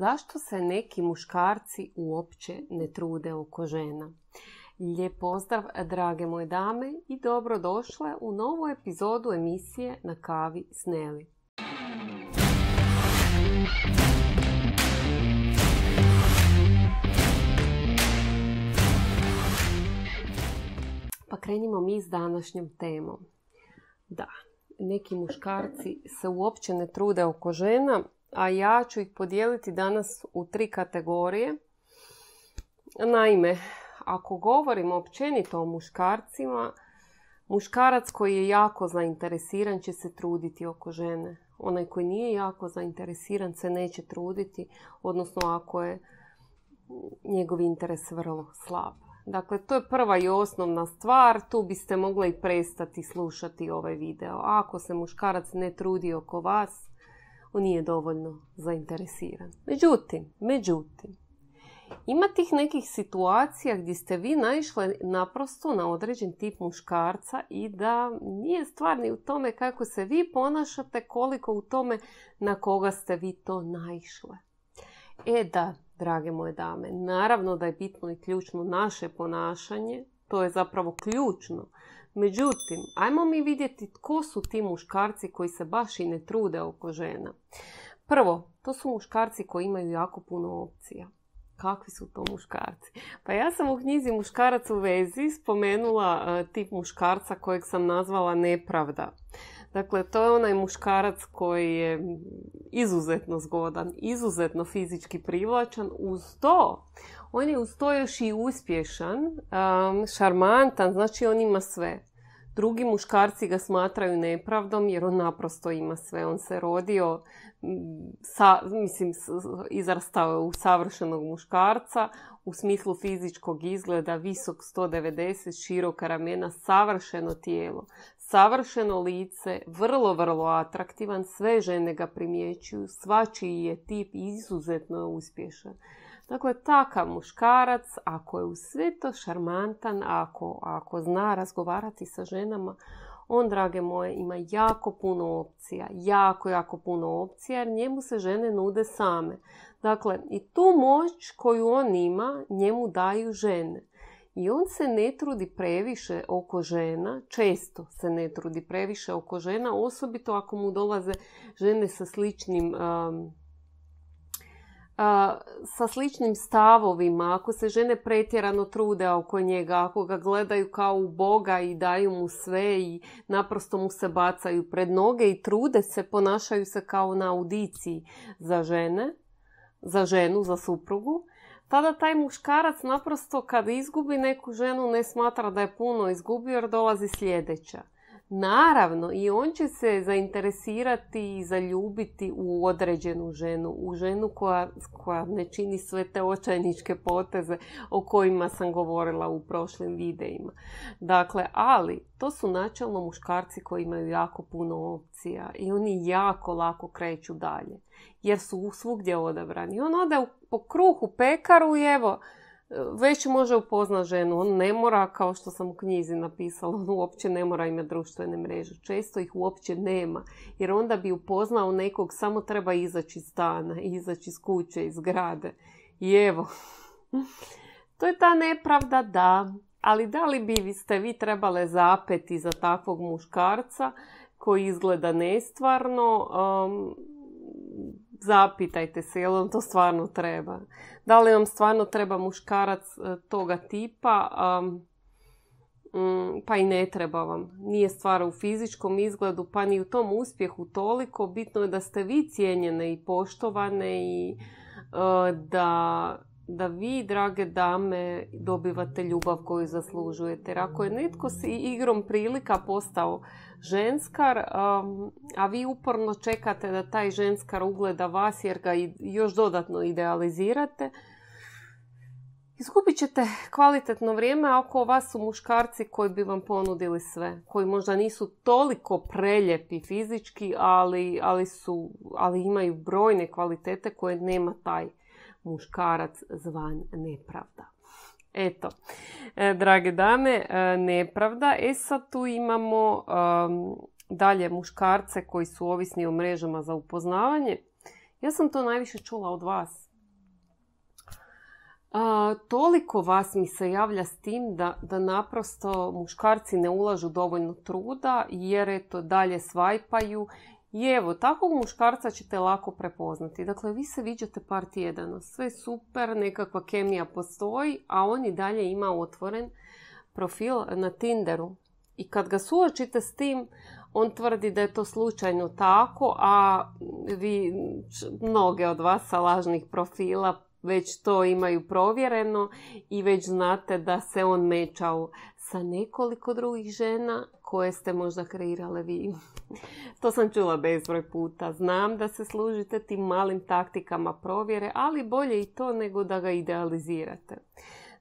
Zašto se neki muškarci uopće ne trude oko žena? Lijep pozdrav, drage moje dame, i dobrodošle u novu epizodu emisije Na kavi s Neli. Pa krenimo mi s današnjom temom. Da, neki muškarci se uopće ne trude oko žena, a ja ću ih podijeliti danas u tri kategorije. Naime, ako govorimo općenito o muškarcima, muškarac koji je jako zainteresiran će se truditi oko žene. Onaj koji nije jako zainteresiran se neće truditi, odnosno ako je njegov interes vrlo slab. Dakle, to je prva i osnovna stvar. Tu biste mogli i prestati slušati ovaj video. ako se muškarac ne trudi oko vas, on nije dovoljno zainteresiran. Međutim, međutim, ima tih nekih situacija gdje ste vi naišli naprosto na određen tip muškarca i da nije stvar ni u tome kako se vi ponašate, koliko u tome na koga ste vi to naišle. E da, drage moje dame, naravno da je bitno i ključno naše ponašanje, to je zapravo ključno Međutim, ajmo mi vidjeti tko su ti muškarci koji se baš i ne trude oko žena. Prvo, to su muškarci koji imaju jako puno opcija. Kakvi su to muškarci? Pa ja sam u knjizi Muškarac u vezi spomenula e, tip muškarca kojeg sam nazvala nepravda. Dakle, to je onaj muškarac koji je izuzetno zgodan, izuzetno fizički privlačan. Uz to, on je uz to još i uspješan, um, šarmantan, znači on ima sve. Drugi muškarci ga smatraju nepravdom jer on naprosto ima sve. On se rodio, sa, mislim, izrastao je u savršenog muškarca u smislu fizičkog izgleda, visok 190, široka ramena, savršeno tijelo, Savršeno lice, vrlo, vrlo atraktivan, sve žene ga primjećuju, svačiji je tip izuzetno je uspješan. Dakle, takav muškarac, ako je u sve to šarmantan, ako, ako zna razgovarati sa ženama, on, drage moje, ima jako puno opcija. Jako, jako puno opcija jer njemu se žene nude same. Dakle, i tu moć koju on ima, njemu daju žene. I on se ne trudi previše oko žena, često se ne trudi previše oko žena, osobito ako mu dolaze žene sa sličnim sa sličnim stavovima, ako se žene pretjerano trude oko njega, ako ga gledaju kao u Boga i daju mu sve i naprosto mu se bacaju pred noge i trude se, ponašaju se kao na audiciji za žene, za ženu, za suprugu, tada taj muškarac naprosto kad izgubi neku ženu ne smatra da je puno izgubio jer dolazi sljedeća. Naravno, i on će se zainteresirati i zaljubiti u određenu ženu, u ženu koja, koja ne čini sve te očajničke poteze o kojima sam govorila u prošlim videima. Dakle, ali to su načelno muškarci koji imaju jako puno opcija i oni jako lako kreću dalje jer su svugdje odabrani. On ode po kruhu pekaru i evo, već može upoznat ženu. On ne mora, kao što sam u knjizi napisala, on uopće ne mora imati društvene mreže. Često ih uopće nema. Jer onda bi upoznao nekog, samo treba izaći iz stana, izaći iz kuće, iz grade. I evo, to je ta nepravda, da. Ali da li bi vi ste vi trebale zapeti za takvog muškarca koji izgleda nestvarno? Um, zapitajte se, jel vam to stvarno treba? Da li vam stvarno treba muškarac e, toga tipa? Mm, pa i ne treba vam. Nije stvar u fizičkom izgledu, pa ni u tom uspjehu toliko. Bitno je da ste vi cijenjene i poštovane i e, da da vi, drage dame, dobivate ljubav koju zaslužujete. Jer ako je netko s igrom prilika postao ženskar, um, a vi uporno čekate da taj ženskar ugleda vas jer ga još dodatno idealizirate, Izgubit ćete kvalitetno vrijeme ako vas su muškarci koji bi vam ponudili sve. Koji možda nisu toliko preljepi fizički, ali imaju brojne kvalitete koje nema taj muškarac zvan nepravda. Eto, e, drage dame, e, nepravda. E sad tu imamo dalje muškarce koji su ovisni o mrežama za upoznavanje. Ja sam to najviše čula od vas. A, toliko vas mi se javlja s tim da, da naprosto muškarci ne ulažu dovoljno truda jer eto dalje svajpaju i evo, takvog muškarca ćete lako prepoznati. Dakle, vi se viđate par tjedana, sve super, nekakva kemija postoji, a on i dalje ima otvoren profil na Tinderu. I kad ga suočite s tim, on tvrdi da je to slučajno tako, a vi, mnoge od vas sa lažnih profila već to imaju provjereno i već znate da se on mečao sa nekoliko drugih žena koje ste možda kreirale vi. to sam čula bezbroj puta. Znam da se služite tim malim taktikama provjere, ali bolje i to nego da ga idealizirate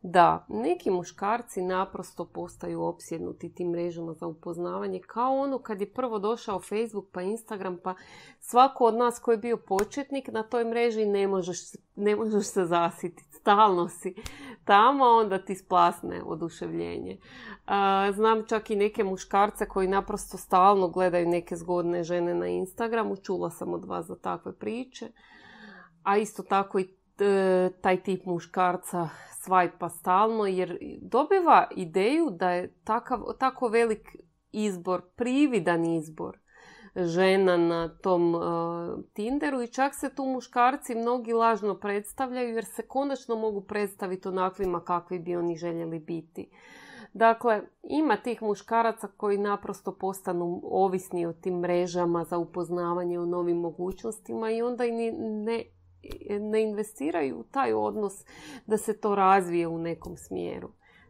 da neki muškarci naprosto postaju opsjednuti tim mrežama za upoznavanje kao ono kad je prvo došao Facebook pa Instagram pa svako od nas koji je bio početnik na toj mreži ne možeš, ne možeš se zasititi stalno si tamo, onda ti splasne oduševljenje. Znam čak i neke muškarce koji naprosto stalno gledaju neke zgodne žene na Instagramu. Čula sam od vas za takve priče. A isto tako i E, taj tip muškarca svajpa stalno jer dobiva ideju da je takav, tako velik izbor, prividan izbor žena na tom e, Tinderu i čak se tu muškarci mnogi lažno predstavljaju jer se konačno mogu predstaviti onakvima kakvi bi oni željeli biti. Dakle, ima tih muškaraca koji naprosto postanu ovisni o tim mrežama za upoznavanje o novim mogućnostima i onda i ne ne investiraju u taj odnos da se to razvije u nekom smjeru.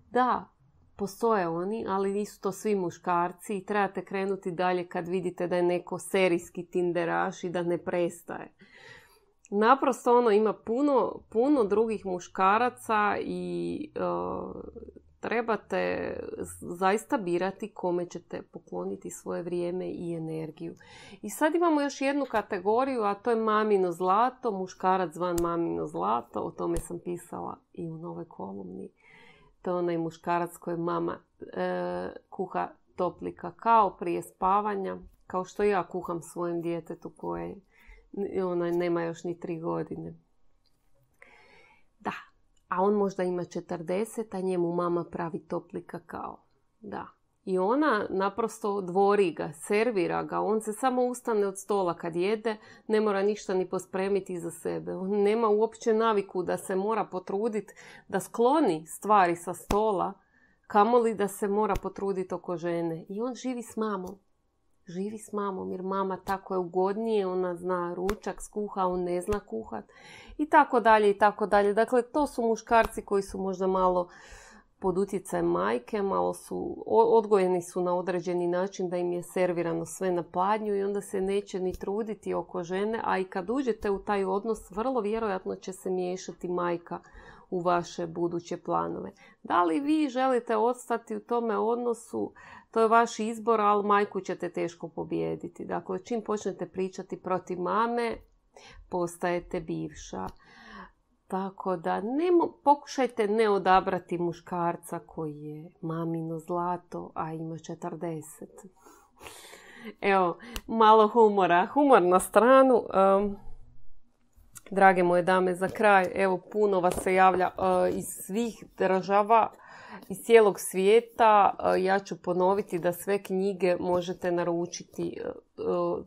Da, postoje oni, ali nisu to svi muškarci i trebate krenuti dalje kad vidite da je neko serijski tinderaš i da ne prestaje. Naprosto ono ima puno, puno drugih muškaraca i e, trebate zaista birati kome ćete pokloniti svoje vrijeme i energiju. I sad imamo još jednu kategoriju, a to je mamino zlato, muškarac zvan mamino zlato, o tome sam pisala i u nove kolumni. To je onaj muškarac koji mama e, kuha topli kakao prije spavanja, kao što ja kuham svojem djetetu koje ona nema još ni tri godine a on možda ima 40, a njemu mama pravi topli kakao. Da. I ona naprosto dvori ga, servira ga, on se samo ustane od stola kad jede, ne mora ništa ni pospremiti za sebe. On nema uopće naviku da se mora potruditi, da skloni stvari sa stola, kamoli da se mora potruditi oko žene. I on živi s mamom živi s mamom jer mama tako je ugodnije, ona zna ručak, skuha, on ne zna kuhat i tako dalje i tako dalje. Dakle, to su muškarci koji su možda malo pod utjecajem majke, malo su, odgojeni su na određeni način da im je servirano sve na padnju i onda se neće ni truditi oko žene, a i kad uđete u taj odnos, vrlo vjerojatno će se miješati majka u vaše buduće planove. Da li vi želite ostati u tome odnosu to je vaš izbor, ali majku ćete teško pobijediti. Dakle, čim počnete pričati protiv mame, postajete bivša. Tako da pokušajte ne odabrati muškarca koji je mamino zlato, a ima 40. Evo, malo humora. Humor na stranu. Drage moje dame, za kraj, evo puno vas se javlja e, iz svih država, iz cijelog svijeta. E, ja ću ponoviti da sve knjige možete naručiti, e,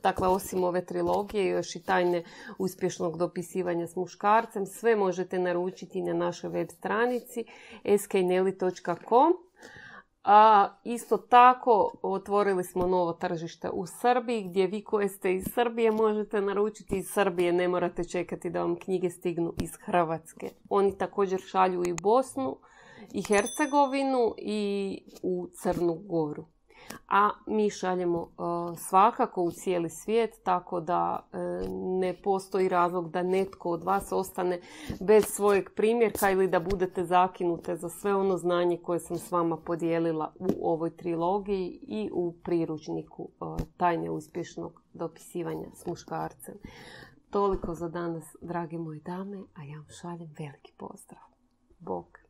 dakle osim ove trilogije, još i tajne uspješnog dopisivanja s muškarcem, sve možete naručiti na našoj web stranici skneli.com. A isto tako otvorili smo novo tržište u Srbiji gdje vi koji ste iz Srbije možete naručiti iz Srbije, ne morate čekati da vam knjige stignu iz Hrvatske. Oni također šalju i Bosnu i Hercegovinu i u Crnu Goru a mi šaljemo e, svakako u cijeli svijet, tako da e, ne postoji razlog da netko od vas ostane bez svojeg primjerka ili da budete zakinute za sve ono znanje koje sam s vama podijelila u ovoj trilogiji i u priručniku e, tajne uspješnog dopisivanja s muškarcem. Toliko za danas, drage moje dame, a ja vam šaljem veliki pozdrav. Bog!